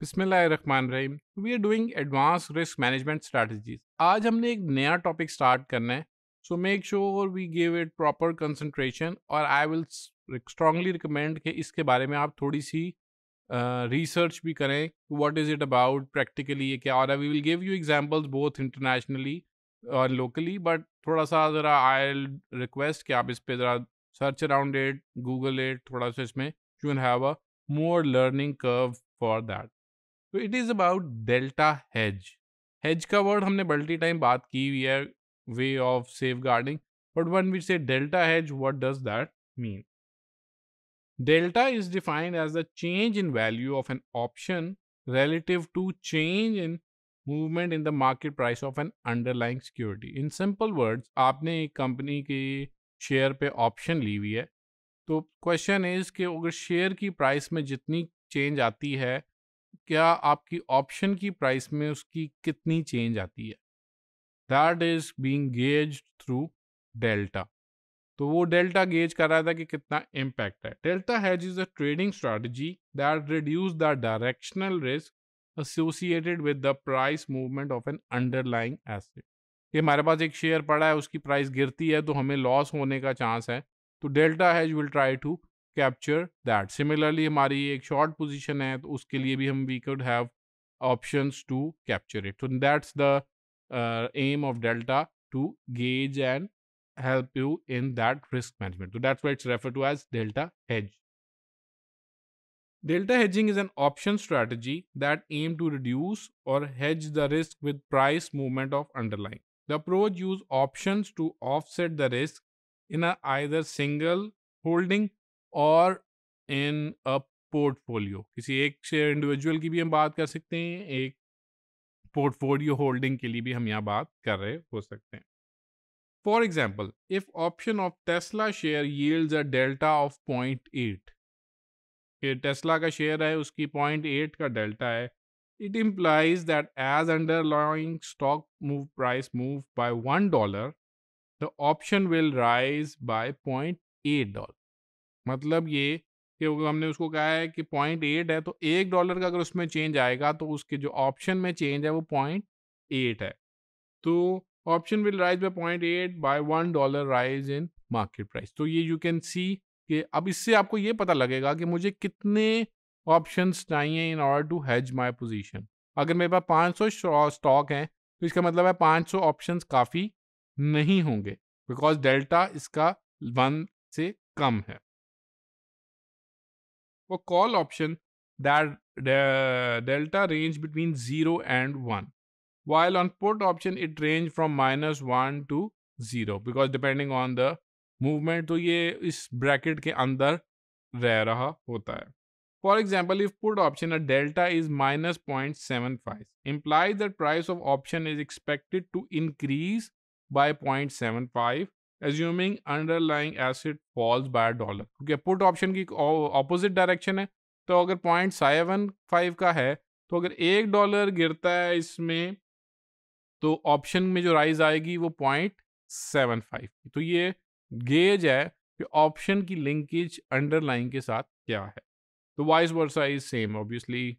बिस्मिल्लाहिर्रहमानिर्रहीम we are doing advance risk management strategies आज हमने एक नया टॉपिक स्टार्ट करना है so make sure we give it proper concentration और आई विल स्ट्रांगली रिकमेंड कि इसके बारे में आप थोड़ी सी रिसर्च uh, भी करें what is it about practically ये क्या और we will give you examples both internationally और लोकली बट थोड़ा सा ज़रा आई रिक्वेस्ट कि आप इस पर ज़रा search around it Google it थोड़ा सा इसमें you have a more learning curve for that तो it is about delta hedge hedge का वर्ड हमने बल्टी टाइम बात की हुई है way of safeguarding but one which say delta hedge what does that mean delta is defined as the change in value of an option relative to change in movement in the market price of an underlying security in simple word आपने एक company के share पे option ली हुई है तो question is कि अगर share की प्राइस में जितनी चेंज आती है क्या आपकी ऑप्शन की प्राइस में उसकी कितनी चेंज आती है that is being gauge through delta तो वो डेल्टा गेज कर रहा था कि कितना इम्पैक्ट है delta hedge is a trading strategy that reduce the directional risk associated with the price movement of an underlying asset कि हमारे पास एक शेयर पड़ा है उसकी प्राइस गिरती है तो हमें लॉस होने का चांस है तो delta hedge will try to Capture that. Similarly, हमारी एक शॉर्ट पोजीशन है तो उसके लिए भी हम we options to capture it. So that's the uh, aim of Delta to gauge and help you in that risk management. So that's why it's referred to as Delta Hedge. Delta hedging is an option strategy that aim to reduce or hedge the risk with price movement of underlying. The approach use options to offset the risk in a either single holding और इन a portfolio किसी एक share individual की भी हम बात कर सकते हैं एक पोर्टफोलियो होल्डिंग के लिए भी हम यहाँ बात कर रहे हो सकते हैं for example if option of Tesla share yield a delta of point eight Tesla का शेयर है उसकी पॉइंट एट का डेल्टा है it implies that as underlying stock move price move by one dollar the option will rise by point eight dollar मतलब ये कि हमने उसको कहा है कि पॉइंट एट है तो एक डॉलर का अगर उसमें चेंज आएगा तो उसके जो ऑप्शन में चेंज है वो पॉइंट एट है तो option will rise by point eight by one dollar rise in market price तो ये यू कैन सी कि अब इससे आपको ये पता लगेगा कि मुझे कितने ऑप्शन चाहिए in order to hedge my position अगर मेरे पास पाँच सौ स्टॉक हैं तो इसका मतलब है पाँच सौ ऑप्शन काफ़ी नहीं होंगे बिकॉज डेल्टा इसका वन से कम है वो call option that the delta range between 0 and 1 while on put option it range from minus 1 to 0 because depending on the movement तो ये इस ब्रैकेट के अंदर रह रहा होता है for example if put option a delta is minus point seven five implies that price of option is expected to increase by point seven five assuming underlying asset falls by dollar क्योंकि put option की opposite direction है तो अगर point seven five का है तो अगर एक डॉलर गिरता है इसमें तो ऑप्शन में जो राइज आएगी वो पॉइंट सेवन फाइव की तो ये गेज है कि ऑप्शन की लिंकेज अंडरलाइन के साथ क्या है तो vice versa is same obviously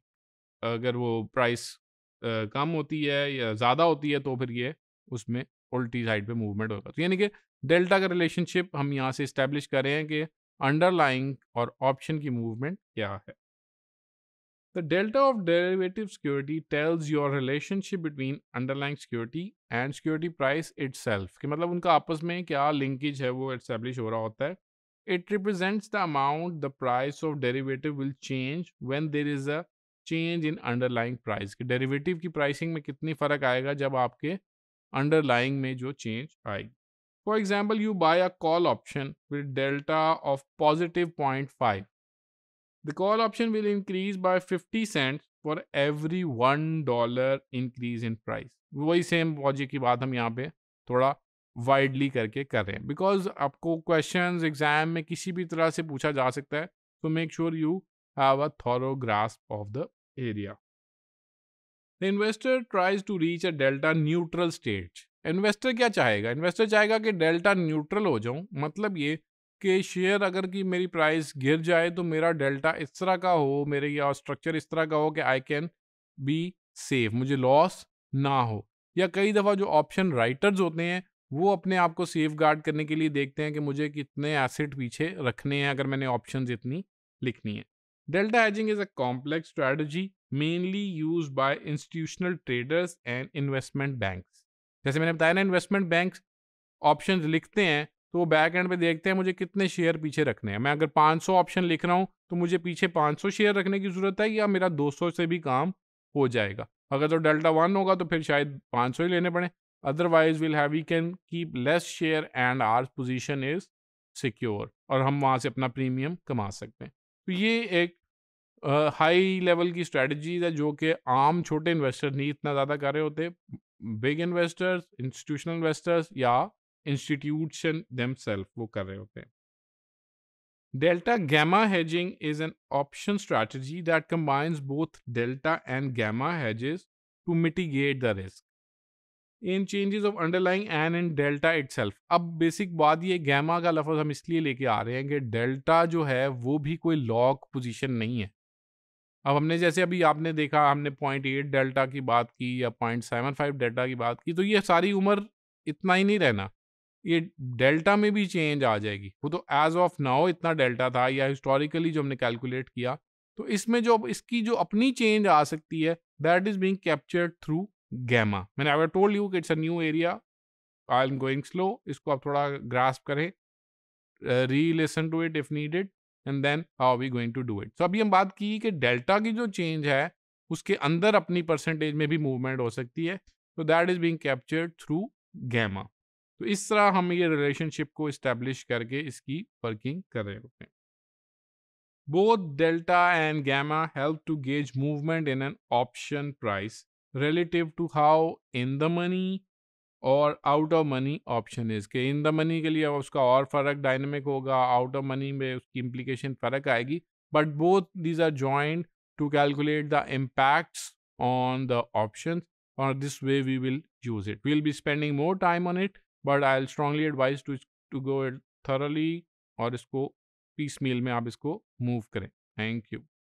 अगर वो प्राइस कम होती है या ज़्यादा होती है तो फिर ये उसमें उल्टी साइड पे मूवमेंट होगा तो यानी कि डेल्टा का रिलेशनशिप हम यहाँ से इस्टेब्लिश कर रहे हैं कि अंडरलाइंग और ऑप्शन की मूवमेंट क्या है the delta of derivative security tells your relationship between underlying security and security price it कि मतलब उनका आपस में क्या लिंकेज है वो इस्टेब्लिश हो रहा होता है it represent the amount the price of derivative will change when there is a change in underlying price derivative की प्राइसिंग में कितनी फ़र्क आएगा जब आपके अंडरलाइंग में जो चेंज आएगी For example, you buy a call option with delta of positive 0.5. The call option will increase by 50 cents for every one dollar increase in price वही सेम लॉजिक की बात हम यहाँ पे थोड़ा वाइडली करके कर रहे हैं बिकॉज आपको क्वेश्चन एग्जाम में किसी भी तरह से पूछा जा सकता है तो make sure you have a thorough grasp of the area the investor tries to reach a delta neutral state investor क्या चाहेगा इन्वेस्टर चाहेगा कि डेल्टा न्यूट्रल हो जाऊं मतलब ये कि शेयर अगर की मेरी प्राइस गिर जाए तो मेरा डेल्टा इस तरह का हो मेरे या स्ट्रक्चर इस तरह का हो कि आई कैन बी सेफ मुझे लॉस ना हो या कई दफ़ा जो ऑप्शन राइटर्स होते हैं वो अपने आप को सेफ गार्ड करने के लिए देखते हैं कि मुझे कितने एसेट पीछे रखने हैं अगर मैंने ऑप्शन इतनी लिखनी है delta hedging is a complex strategy mainly use by institutional traders and investment banks जैसे मैंने बताया ना इन्वेस्टमेंट बैंक ऑप्शन लिखते हैं तो वो बैक एंड पे देखते हैं मुझे कितने शेयर पीछे रखने हैं मैं अगर 500 ऑप्शन लिख रहा हूँ तो मुझे पीछे 500 शेयर रखने की ज़रूरत है या मेरा 200 से भी काम हो जाएगा अगर तो डेल्टा वन होगा तो फिर शायद 500 ही लेने पड़े otherwise will have we can keep less share and our position is secure और हम वहाँ से अपना प्रीमियम कमा सकते हैं तो ये एक हाई uh, लेवल की स्ट्रेटजीज है जो कि आम छोटे इन्वेस्टर नहीं इतना ज़्यादा कर रहे होते बिग इन्वेस्टर्स इंस्टीट्यूशनल इन्वेस्टर्स या इंस्टीट्यूशन देमसेल्फ वो कर रहे होते हैं delta gamma hedging is an option strategy that combines both delta and gamma hedges to mitigate the risk in changes of underlying and delta it अब basic बात ये gamma का लफज हम इसलिए लेके आ रहे हैं कि डेल्टा जो है वो भी कोई लॉक पोजिशन नहीं है अब हमने जैसे अभी आपने देखा हमने पॉइंट एट डेल्टा की बात की या पॉइंट सेवन फाइव डेल्टा की बात की तो ये सारी उम्र इतना ही नहीं रहना ये डेल्टा में भी चेंज आ जाएगी वो तो एज ऑफ नाउ इतना डेल्टा था या हिस्टोरिकली जो हमने कैलकुलेट किया तो इसमें जो इसकी जो अपनी चेंज आ सकती है that is being captured through gamma मैंने आई टोल्ड यू कि it's a new area I am going slow इसको आप थोड़ा ग्रास्प करें relisten to it if needed and then how we going to do it so अभी हम बात की कि डेल्टा की जो चेंज है उसके अंदर अपनी परसेंटेज में भी मूवमेंट हो सकती है तो that is being captured through gamma तो इस तरह हम ये रिलेशनशिप को इस्टेब्लिश करके इसकी वर्किंग कर रहे होते हैं both delta and gamma help to gauge movement in an option price relative to how in the money और out of money option is के इन द मनी के लिए उसका और फर्क डायनेमिक होगा आउट ऑफ मनी में उसकी इम्प्लीकेशन फर्क आएगी but both these are joint to calculate the impacts on the option और this way we will use it will be spending more time on it but I'll strongly advise to to go it thoroughly और इसको piece मील में आप इसको move करें thank you